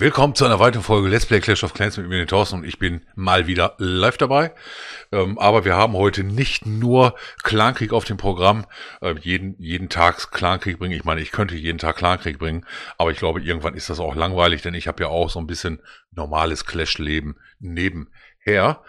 Willkommen zu einer weiteren Folge Let's Play Clash of Clans mit mir, den Thorsten, und ich bin mal wieder live dabei. Ähm, aber wir haben heute nicht nur Clankrieg auf dem Programm. Ähm, jeden, jeden Tag Clankrieg bringen. Ich meine, ich könnte jeden Tag Clankrieg bringen, aber ich glaube, irgendwann ist das auch langweilig, denn ich habe ja auch so ein bisschen normales Clash-Leben nebenher.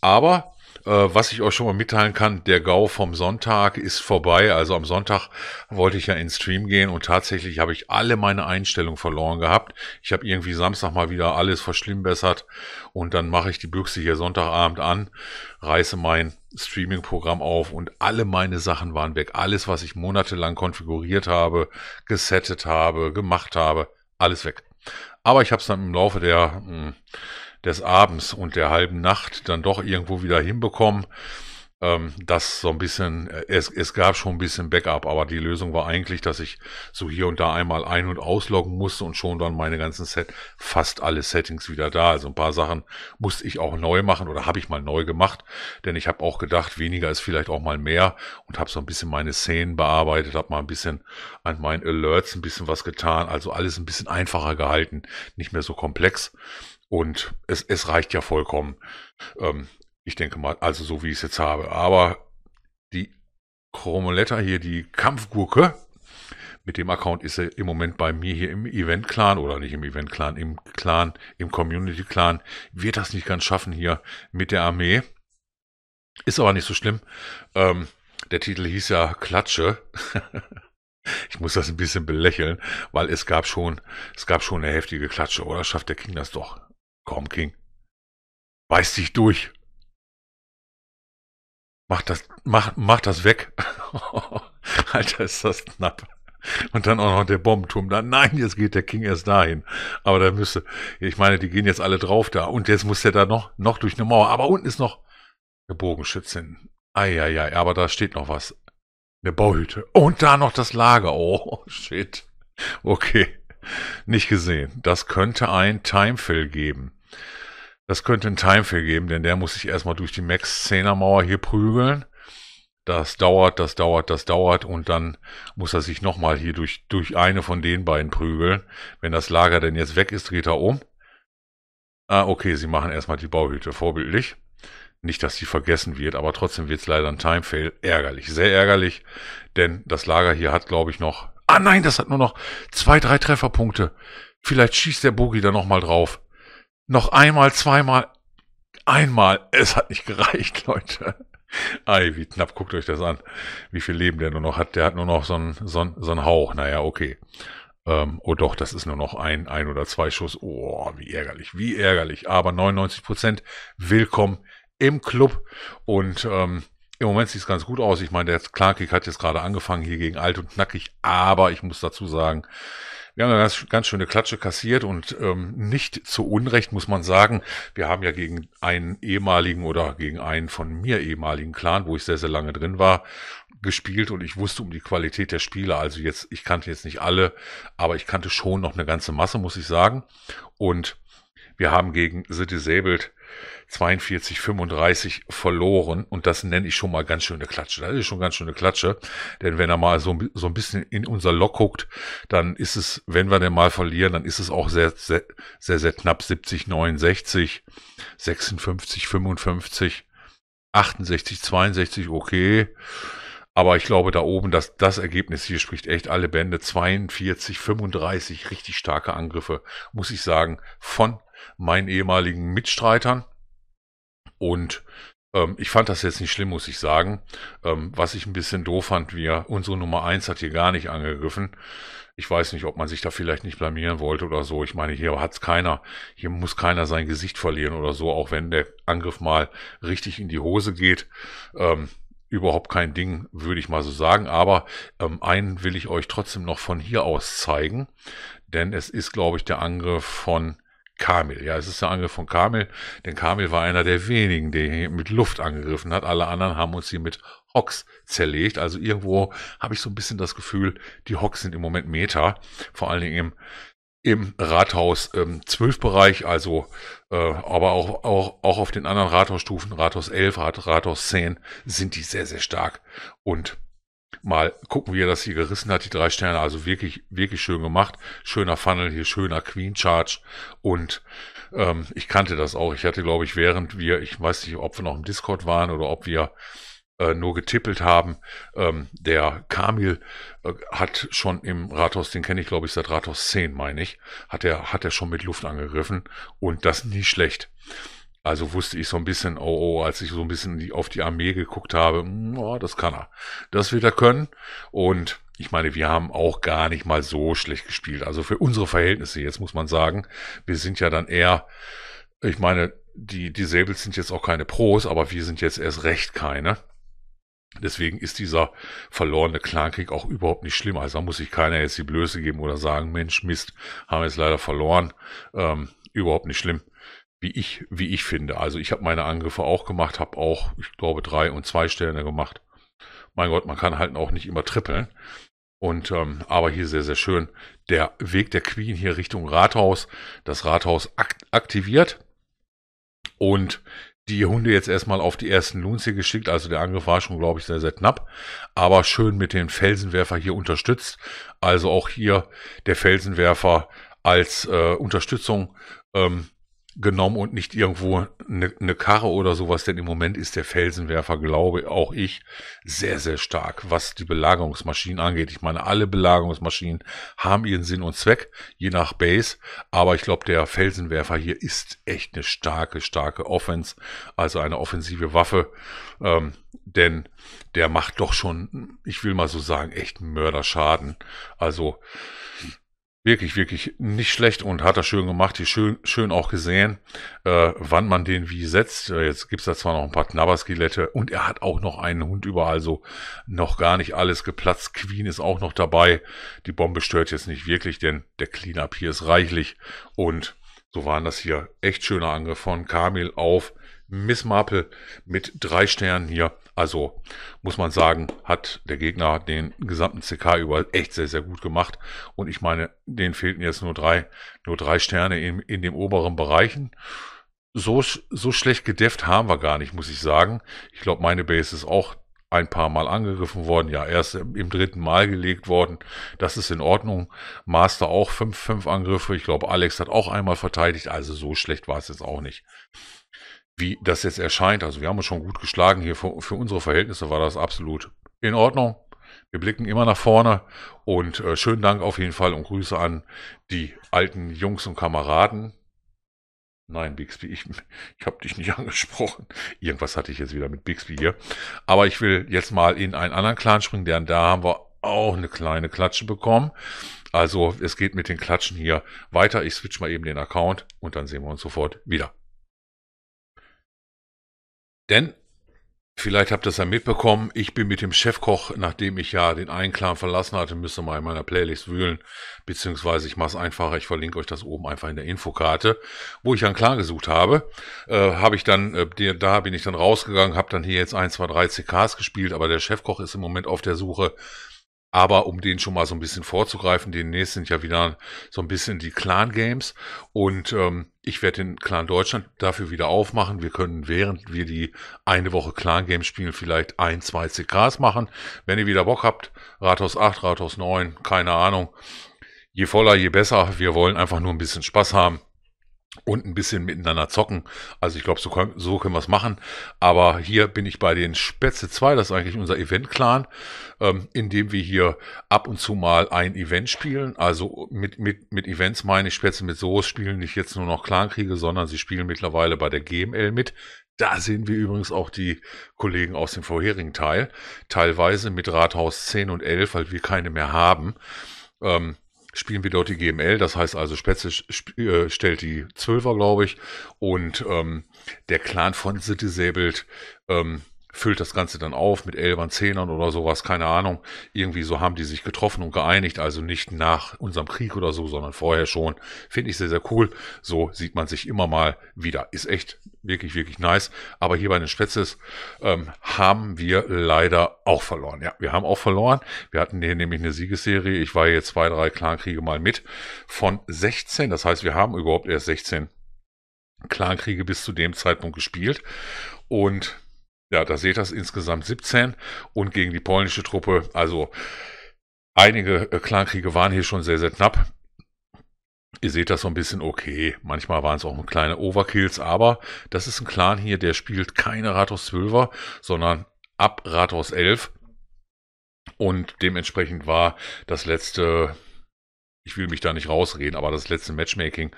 Aber äh, was ich euch schon mal mitteilen kann, der GAU vom Sonntag ist vorbei. Also am Sonntag wollte ich ja in Stream gehen und tatsächlich habe ich alle meine Einstellungen verloren gehabt. Ich habe irgendwie Samstag mal wieder alles verschlimmbessert und dann mache ich die Büchse hier Sonntagabend an, reiße mein Streaming-Programm auf und alle meine Sachen waren weg. Alles, was ich monatelang konfiguriert habe, gesettet habe, gemacht habe, alles weg. Aber ich habe es dann im Laufe der... Mh, hm, des Abends und der halben Nacht dann doch irgendwo wieder hinbekommen. Ähm, das so ein bisschen, es, es gab schon ein bisschen Backup, aber die Lösung war eigentlich, dass ich so hier und da einmal ein- und ausloggen musste und schon dann meine ganzen Set, fast alle Settings wieder da. Also ein paar Sachen musste ich auch neu machen oder habe ich mal neu gemacht, denn ich habe auch gedacht, weniger ist vielleicht auch mal mehr und habe so ein bisschen meine Szenen bearbeitet, habe mal ein bisschen an meinen Alerts ein bisschen was getan, also alles ein bisschen einfacher gehalten, nicht mehr so komplex. Und es, es reicht ja vollkommen. Ähm, ich denke mal, also so wie ich es jetzt habe. Aber die Chromoletta hier, die Kampfgurke, mit dem Account ist er im Moment bei mir hier im Event-Clan oder nicht im Event-Clan, im Clan, im Community-Clan. Wird das nicht ganz schaffen hier mit der Armee. Ist aber nicht so schlimm. Ähm, der Titel hieß ja Klatsche. ich muss das ein bisschen belächeln, weil es gab schon, es gab schon eine heftige Klatsche, oder? Schafft der King das doch? Komm, King. Beiß dich durch. Mach das, mach, mach das weg. Alter, ist das knapp. Und dann auch noch der Bombenturm. Da, nein, jetzt geht der King erst dahin. Aber da müsste, ich meine, die gehen jetzt alle drauf da. Und jetzt muss der da noch, noch durch eine Mauer. Aber unten ist noch eine Bogenschützin. Eieiei, aber da steht noch was. Eine Bauhütte. Und da noch das Lager. Oh, shit. Okay. Nicht gesehen. Das könnte ein Timefill geben. Das könnte ein Timefail geben, denn der muss sich erstmal durch die Max-10er-Mauer hier prügeln. Das dauert, das dauert, das dauert und dann muss er sich nochmal hier durch, durch eine von den beiden prügeln. Wenn das Lager denn jetzt weg ist, dreht er um. Ah, okay, sie machen erstmal die Bauhütte, vorbildlich. Nicht, dass sie vergessen wird, aber trotzdem wird es leider ein Timefail. Ärgerlich, sehr ärgerlich, denn das Lager hier hat, glaube ich, noch... Ah nein, das hat nur noch zwei, drei Trefferpunkte. Vielleicht schießt der Bogi da nochmal drauf noch einmal, zweimal, einmal. Es hat nicht gereicht, Leute. Ei, wie knapp, guckt euch das an. Wie viel Leben der nur noch hat. Der hat nur noch so einen, so einen, so einen Hauch. Naja, okay. Ähm, oh doch, das ist nur noch ein, ein oder zwei Schuss. Oh, wie ärgerlich, wie ärgerlich. Aber 99 Prozent willkommen im Club. Und ähm, im Moment sieht es ganz gut aus. Ich meine, der Klarkick hat jetzt gerade angefangen hier gegen Alt und Knackig. Aber ich muss dazu sagen, wir haben eine ganz, ganz schöne Klatsche kassiert und ähm, nicht zu Unrecht muss man sagen, wir haben ja gegen einen ehemaligen oder gegen einen von mir ehemaligen Clan, wo ich sehr, sehr lange drin war, gespielt und ich wusste um die Qualität der Spieler. Also jetzt, ich kannte jetzt nicht alle, aber ich kannte schon noch eine ganze Masse, muss ich sagen. Und wir haben gegen The Disabled 42, 35 verloren. Und das nenne ich schon mal ganz schöne Klatsche. Das ist schon ganz schöne Klatsche. Denn wenn er mal so, so ein bisschen in unser Lock guckt, dann ist es, wenn wir denn mal verlieren, dann ist es auch sehr, sehr, sehr, sehr knapp 70, 69, 56, 55, 68, 62, okay. Aber ich glaube, da oben, dass das Ergebnis hier spricht echt alle Bände. 42, 35 richtig starke Angriffe, muss ich sagen, von meinen ehemaligen Mitstreitern. Und ähm, ich fand das jetzt nicht schlimm, muss ich sagen. Ähm, was ich ein bisschen doof fand, wir, unsere Nummer 1 hat hier gar nicht angegriffen. Ich weiß nicht, ob man sich da vielleicht nicht blamieren wollte oder so. Ich meine, hier hat's keiner, hier muss keiner sein Gesicht verlieren oder so, auch wenn der Angriff mal richtig in die Hose geht. Ähm, überhaupt kein Ding, würde ich mal so sagen. Aber ähm, einen will ich euch trotzdem noch von hier aus zeigen, denn es ist, glaube ich, der Angriff von Kamil. Ja, es ist der Angriff von Kamil, denn Kamil war einer der wenigen, der hier mit Luft angegriffen hat. Alle anderen haben uns hier mit Hocks zerlegt. Also irgendwo habe ich so ein bisschen das Gefühl, die Hocks sind im Moment Meta, vor allen Dingen im im Rathaus ähm, 12 Bereich, also äh, aber auch, auch, auch auf den anderen Rathausstufen, Rathaus 11, Rathaus 10, sind die sehr, sehr stark. Und mal gucken, wie er das hier gerissen hat, die drei Sterne. Also wirklich, wirklich schön gemacht. Schöner Funnel hier, schöner Queen Charge. Und ähm, ich kannte das auch. Ich hatte, glaube ich, während wir, ich weiß nicht, ob wir noch im Discord waren oder ob wir äh, nur getippelt haben. Ähm, der Kamil äh, hat schon im Rathaus, den kenne ich glaube ich seit Rathaus 10, meine ich, hat er, hat er schon mit Luft angegriffen und das nie schlecht. Also wusste ich so ein bisschen, oh, oh, als ich so ein bisschen auf die Armee geguckt habe, mm, oh, das kann er. Das wird er können. Und ich meine, wir haben auch gar nicht mal so schlecht gespielt. Also für unsere Verhältnisse, jetzt muss man sagen, wir sind ja dann eher, ich meine, die, die Säbels sind jetzt auch keine Pros, aber wir sind jetzt erst recht keine. Deswegen ist dieser verlorene Clankrieg auch überhaupt nicht schlimm. Also da muss sich keiner jetzt die Blöße geben oder sagen, Mensch, Mist, haben wir jetzt leider verloren. Ähm, überhaupt nicht schlimm wie ich, wie ich finde. Also ich habe meine Angriffe auch gemacht, habe auch, ich glaube, drei und zwei Sterne gemacht. Mein Gott, man kann halt auch nicht immer trippeln. Und ähm, aber hier sehr, sehr schön. Der Weg der Queen hier Richtung Rathaus, das Rathaus akt aktiviert und die Hunde jetzt erstmal auf die ersten Loons hier geschickt. Also der Angriff war schon, glaube ich, sehr, sehr knapp. Aber schön mit dem Felsenwerfer hier unterstützt. Also auch hier der Felsenwerfer als äh, Unterstützung ähm, genommen und nicht irgendwo eine ne Karre oder sowas, denn im Moment ist der Felsenwerfer, glaube auch ich, sehr, sehr stark, was die Belagerungsmaschinen angeht. Ich meine, alle Belagerungsmaschinen haben ihren Sinn und Zweck, je nach Base, aber ich glaube, der Felsenwerfer hier ist echt eine starke, starke Offense, also eine offensive Waffe, ähm, denn der macht doch schon, ich will mal so sagen, echt Mörderschaden. Also Wirklich, wirklich nicht schlecht und hat das schön gemacht. Hier schön, schön auch gesehen, äh, wann man den wie setzt. Äh, jetzt gibt es da zwar noch ein paar Knabberskelette und er hat auch noch einen Hund überall, so noch gar nicht alles geplatzt. Queen ist auch noch dabei. Die Bombe stört jetzt nicht wirklich, denn der Cleanup hier ist reichlich. Und so waren das hier echt schöne Angriffe von Kamil auf Miss Marple mit drei Sternen hier. Also muss man sagen, hat der Gegner hat den gesamten CK überall echt sehr, sehr gut gemacht. Und ich meine, denen fehlten jetzt nur drei, nur drei Sterne in, in den oberen Bereichen. So, so schlecht gedefft haben wir gar nicht, muss ich sagen. Ich glaube, meine Base ist auch ein paar Mal angegriffen worden. Ja, erst im dritten Mal gelegt worden. Das ist in Ordnung. Master auch 5-5 Angriffe. Ich glaube, Alex hat auch einmal verteidigt. Also so schlecht war es jetzt auch nicht wie das jetzt erscheint. Also wir haben uns schon gut geschlagen hier. Für, für unsere Verhältnisse war das absolut in Ordnung. Wir blicken immer nach vorne und äh, schönen Dank auf jeden Fall und Grüße an die alten Jungs und Kameraden. Nein, Bixby, ich, ich habe dich nicht angesprochen. Irgendwas hatte ich jetzt wieder mit Bixby hier. Aber ich will jetzt mal in einen anderen Clan springen, denn da haben wir auch eine kleine Klatsche bekommen. Also es geht mit den Klatschen hier weiter. Ich switch mal eben den Account und dann sehen wir uns sofort wieder. Denn, vielleicht habt ihr es ja mitbekommen, ich bin mit dem Chefkoch, nachdem ich ja den Einklang verlassen hatte, müsste mal in meiner Playlist wühlen, beziehungsweise ich mache es einfacher, ich verlinke euch das oben einfach in der Infokarte, wo ich dann klar gesucht habe, äh, habe ich dann, äh, da bin ich dann rausgegangen, habe dann hier jetzt 1, 2, 3 CKs gespielt, aber der Chefkoch ist im Moment auf der Suche aber um den schon mal so ein bisschen vorzugreifen, demnächst sind ja wieder so ein bisschen die Clan-Games. Und ähm, ich werde den Clan Deutschland dafür wieder aufmachen. Wir können, während wir die eine Woche Clan-Games spielen, vielleicht ein, zwei CKs machen. Wenn ihr wieder Bock habt, Rathaus 8, Rathaus 9, keine Ahnung. Je voller, je besser. Wir wollen einfach nur ein bisschen Spaß haben und ein bisschen miteinander zocken. Also ich glaube, so, so, können wir es machen. Aber hier bin ich bei den Spätze 2, das ist eigentlich unser Event-Clan, ähm, in dem wir hier ab und zu mal ein Event spielen. Also mit, mit, mit Events meine ich Spätze mit Soos spielen nicht jetzt nur noch Clankriege, sondern sie spielen mittlerweile bei der GML mit. Da sehen wir übrigens auch die Kollegen aus dem vorherigen Teil, teilweise mit Rathaus 10 und 11, weil wir keine mehr haben. Ähm, spielen wir dort die GML, das heißt also Spätzle äh, stellt die Zwölfer, glaube ich, und ähm, der Clan von The Disabled ähm, füllt das Ganze dann auf mit Elbern, Zehnern oder sowas, keine Ahnung. Irgendwie so haben die sich getroffen und geeinigt, also nicht nach unserem Krieg oder so, sondern vorher schon. Finde ich sehr, sehr cool. So sieht man sich immer mal wieder. Ist echt wirklich, wirklich nice. Aber hier bei den Spätzes ähm, haben wir leider auch verloren. Ja, wir haben auch verloren. Wir hatten hier nämlich eine Siegesserie. Ich war hier zwei, drei Clankriege mal mit von 16. Das heißt, wir haben überhaupt erst 16 Clankriege bis zu dem Zeitpunkt gespielt. Und ja, da seht ihr das insgesamt 17 und gegen die polnische Truppe. Also einige Clankriege äh, waren hier schon sehr, sehr knapp. Ihr seht das so ein bisschen okay. Manchmal waren es auch kleine Overkills, aber das ist ein Clan hier, der spielt keine Rathaus 12er, sondern ab Rathaus 11. Und dementsprechend war das letzte, ich will mich da nicht rausreden, aber das letzte Matchmaking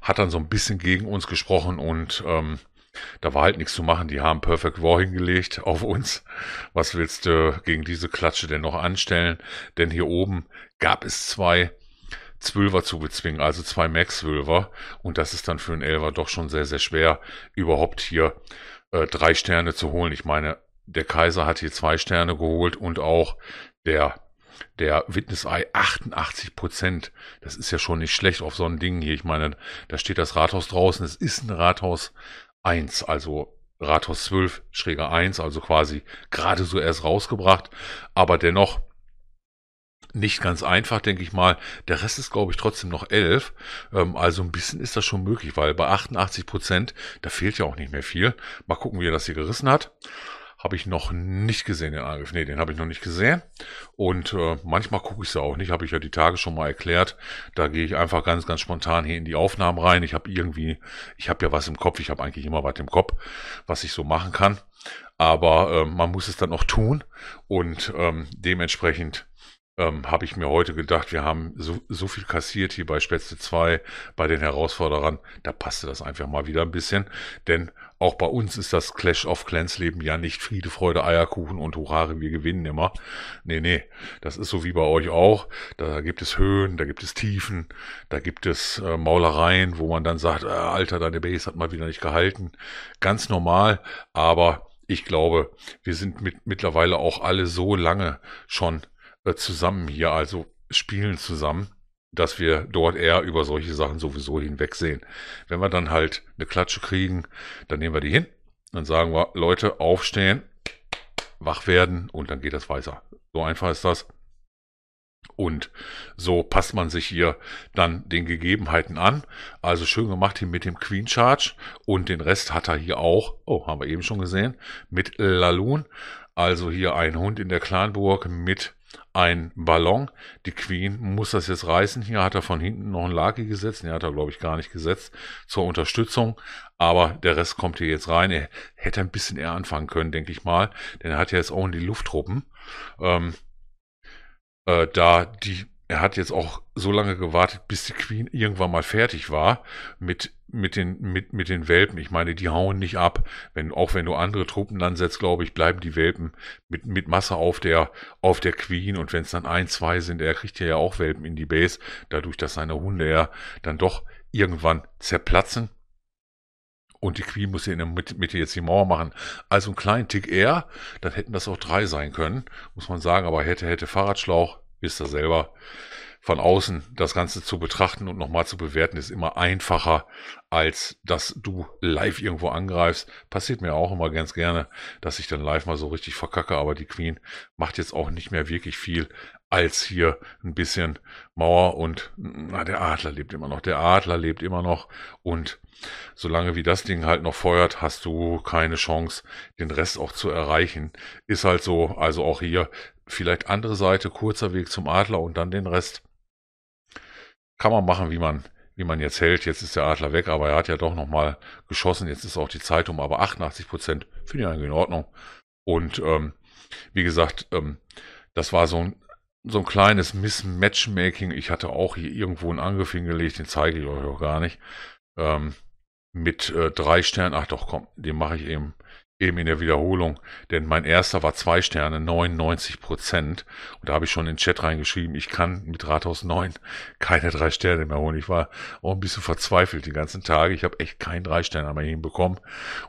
hat dann so ein bisschen gegen uns gesprochen und ähm, da war halt nichts zu machen. Die haben Perfect War hingelegt auf uns. Was willst du gegen diese Klatsche denn noch anstellen? Denn hier oben gab es zwei Zwölfer zu bezwingen, also zwei Max Zwölfer. Und das ist dann für einen Elfer doch schon sehr, sehr schwer, überhaupt hier äh, drei Sterne zu holen. Ich meine, der Kaiser hat hier zwei Sterne geholt und auch der der Witness Eye 88 Prozent. Das ist ja schon nicht schlecht auf so ein Ding hier. Ich meine, da steht das Rathaus draußen. Es ist ein Rathaus, 1, also Rathaus 12, Schräger 1, also quasi gerade so erst rausgebracht, aber dennoch nicht ganz einfach, denke ich mal. Der Rest ist, glaube ich, trotzdem noch 11. Ähm, also ein bisschen ist das schon möglich, weil bei 88 Prozent, da fehlt ja auch nicht mehr viel. Mal gucken, wie er das hier gerissen hat habe ich noch nicht gesehen, den Angriff. Nee, den habe ich noch nicht gesehen. Und äh, manchmal gucke ich sie auch nicht, habe ich ja die Tage schon mal erklärt. Da gehe ich einfach ganz, ganz spontan hier in die Aufnahmen rein. Ich habe irgendwie, ich habe ja was im Kopf, ich habe eigentlich immer was im Kopf, was ich so machen kann. Aber äh, man muss es dann auch tun und ähm, dementsprechend ähm, habe ich mir heute gedacht, wir haben so, so viel kassiert hier bei Spätzle 2, bei den Herausforderern, da passte das einfach mal wieder ein bisschen, denn auch bei uns ist das Clash of Clans Leben ja nicht Friede, Freude, Eierkuchen und Hurare, wir gewinnen immer. Nee, nee, das ist so wie bei euch auch. Da gibt es Höhen, da gibt es Tiefen, da gibt es äh, Maulereien, wo man dann sagt, äh, Alter, deine Base hat mal wieder nicht gehalten. Ganz normal, aber ich glaube, wir sind mit, mittlerweile auch alle so lange schon äh, zusammen hier, also spielen zusammen, dass wir dort eher über solche Sachen sowieso hinwegsehen. Wenn wir dann halt eine Klatsche kriegen, dann nehmen wir die hin, dann sagen wir, Leute, aufstehen, wach werden und dann geht das weiter. So einfach ist das. Und so passt man sich hier dann den Gegebenheiten an. Also schön gemacht hier mit dem Queen Charge. Und den Rest hat er hier auch, oh, haben wir eben schon gesehen, mit Laloon. Also hier ein Hund in der Clanburg mit ein Ballon. Die Queen muss das jetzt reißen. Hier hat er von hinten noch ein Laki gesetzt. Den hat er, glaube ich, gar nicht gesetzt zur Unterstützung. Aber der Rest kommt hier jetzt rein. Er hätte ein bisschen eher anfangen können, denke ich mal. Denn er hat ja jetzt auch in die Lufttruppen. Ähm, äh, da die er hat jetzt auch so lange gewartet, bis die Queen irgendwann mal fertig war mit, mit, den, mit, mit den Welpen. Ich meine, die hauen nicht ab. Wenn, auch wenn du andere Truppen ansetzt, glaube ich, bleiben die Welpen mit, mit Masse auf der, auf der Queen. Und wenn es dann ein, zwei sind, er kriegt ja auch Welpen in die Base, dadurch, dass seine Hunde ja dann doch irgendwann zerplatzen. Und die Queen muss ja in der Mitte jetzt die Mauer machen. Also einen kleinen Tick eher, dann hätten das auch drei sein können, muss man sagen. Aber hätte, hätte Fahrradschlauch, wisst ihr selber, von außen das Ganze zu betrachten und nochmal zu bewerten, ist immer einfacher, als dass du live irgendwo angreifst. Passiert mir auch immer ganz gerne, dass ich dann live mal so richtig verkacke, aber die Queen macht jetzt auch nicht mehr wirklich viel als hier ein bisschen Mauer und na, der Adler lebt immer noch, der Adler lebt immer noch und solange wie das Ding halt noch feuert, hast du keine Chance, den Rest auch zu erreichen. Ist halt so, also auch hier vielleicht andere Seite, kurzer Weg zum Adler und dann den Rest. Kann man machen, wie man wie man jetzt hält. Jetzt ist der Adler weg, aber er hat ja doch nochmal geschossen. Jetzt ist auch die Zeit um, aber 88 Prozent finde ich eigentlich in Ordnung. Und ähm, wie gesagt, ähm, das war so ein so ein kleines Miss-Matchmaking. Ich hatte auch hier irgendwo einen Angriff hingelegt, den zeige ich euch auch gar nicht. Ähm, mit äh, drei Sternen, ach doch, komm, den mache ich eben eben in der Wiederholung, denn mein erster war zwei Sterne, 99 Prozent. Und da habe ich schon in den Chat reingeschrieben, ich kann mit Rathaus 9 keine drei Sterne mehr holen. Ich war auch ein bisschen verzweifelt die ganzen Tage. Ich habe echt keinen drei Sterne mehr hinbekommen.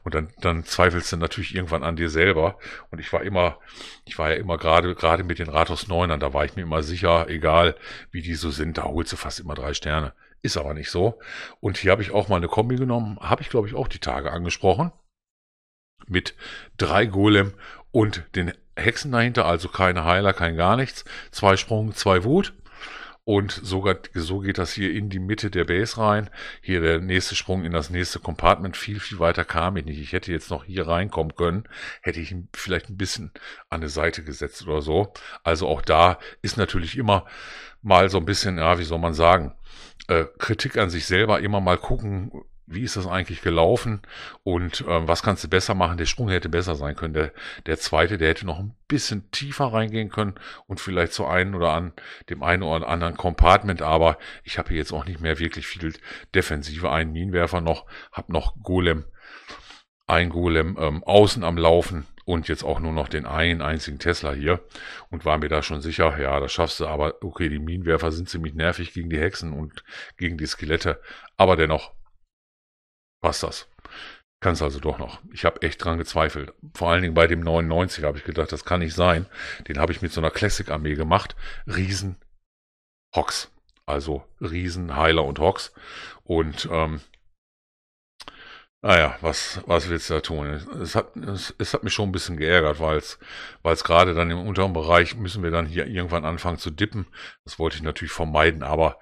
Und dann, dann zweifelst du natürlich irgendwann an dir selber. Und ich war immer, ich war ja immer gerade, gerade mit den Rathaus 9ern, da war ich mir immer sicher, egal wie die so sind, da holst du fast immer drei Sterne. Ist aber nicht so. Und hier habe ich auch mal eine Kombi genommen, habe ich glaube ich auch die Tage angesprochen mit drei Golem und den Hexen dahinter, also keine Heiler, kein gar nichts. Zwei Sprung, zwei Wut. Und sogar, so geht das hier in die Mitte der Base rein. Hier der nächste Sprung in das nächste Compartment. Viel, viel weiter kam ich nicht. Ich hätte jetzt noch hier reinkommen können. Hätte ich ihn vielleicht ein bisschen an die Seite gesetzt oder so. Also auch da ist natürlich immer mal so ein bisschen, ja, wie soll man sagen, äh, Kritik an sich selber immer mal gucken, wie ist das eigentlich gelaufen und äh, was kannst du besser machen? Der Sprung hätte besser sein können. Der, der zweite, der hätte noch ein bisschen tiefer reingehen können und vielleicht zu einem oder an dem einen oder anderen Compartment. Aber ich habe hier jetzt auch nicht mehr wirklich viel Defensive. Einen Minenwerfer noch, habe noch Golem, ein Golem ähm, außen am Laufen und jetzt auch nur noch den einen einzigen Tesla hier und war mir da schon sicher, ja, das schaffst du, aber okay, die Minenwerfer sind ziemlich nervig gegen die Hexen und gegen die Skelette, aber dennoch passt das. Kann es also doch noch. Ich habe echt dran gezweifelt. Vor allen Dingen bei dem 99 habe ich gedacht, das kann nicht sein. Den habe ich mit so einer Classic-Armee gemacht. Riesen Hocks. Also Riesen, Heiler und Hocks. Und ähm, naja, was, was willst du da tun? Es hat, es, es hat mich schon ein bisschen geärgert, weil es, weil es gerade dann im unteren Bereich müssen wir dann hier irgendwann anfangen zu dippen. Das wollte ich natürlich vermeiden, aber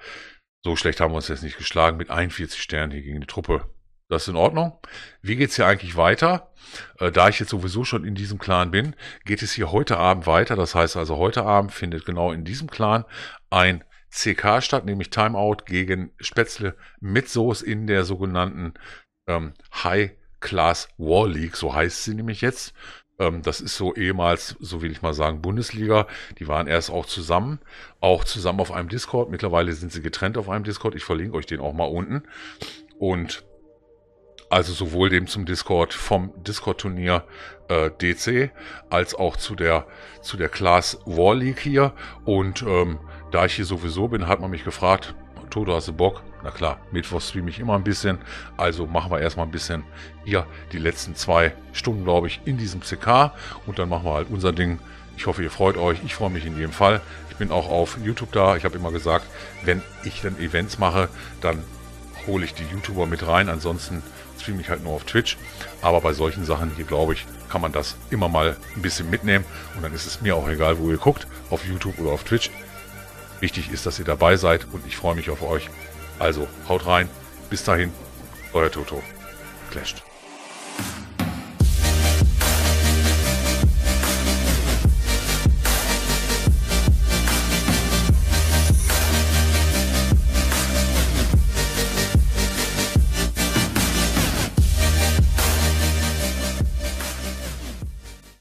so schlecht haben wir uns jetzt nicht geschlagen mit 41 Sternen hier gegen die Truppe. Das ist in Ordnung. Wie geht's hier eigentlich weiter? Äh, da ich jetzt sowieso schon in diesem Clan bin, geht es hier heute Abend weiter. Das heißt also, heute Abend findet genau in diesem Clan ein CK statt, nämlich Timeout gegen Spätzle mit Soße in der sogenannten ähm, High Class War League. So heißt sie nämlich jetzt. Ähm, das ist so ehemals, so will ich mal sagen, Bundesliga. Die waren erst auch zusammen, auch zusammen auf einem Discord. Mittlerweile sind sie getrennt auf einem Discord. Ich verlinke euch den auch mal unten. Und also sowohl dem zum Discord vom Discord-Turnier äh, DC als auch zu der zu der Class War League hier. Und ähm, da ich hier sowieso bin, hat man mich gefragt, Toto, hast du Bock? Na klar, Mittwoch streame ich immer ein bisschen. Also machen wir erstmal ein bisschen hier die letzten zwei Stunden, glaube ich, in diesem CK. Und dann machen wir halt unser Ding. Ich hoffe, ihr freut euch. Ich freue mich in jedem Fall. Ich bin auch auf YouTube da. Ich habe immer gesagt, wenn ich dann Events mache, dann hole ich die YouTuber mit rein. Ansonsten streame ich halt nur auf Twitch. Aber bei solchen Sachen hier, glaube ich, kann man das immer mal ein bisschen mitnehmen. Und dann ist es mir auch egal, wo ihr guckt, auf YouTube oder auf Twitch. Wichtig ist, dass ihr dabei seid und ich freue mich auf euch. Also haut rein. Bis dahin, euer Toto. Clashed.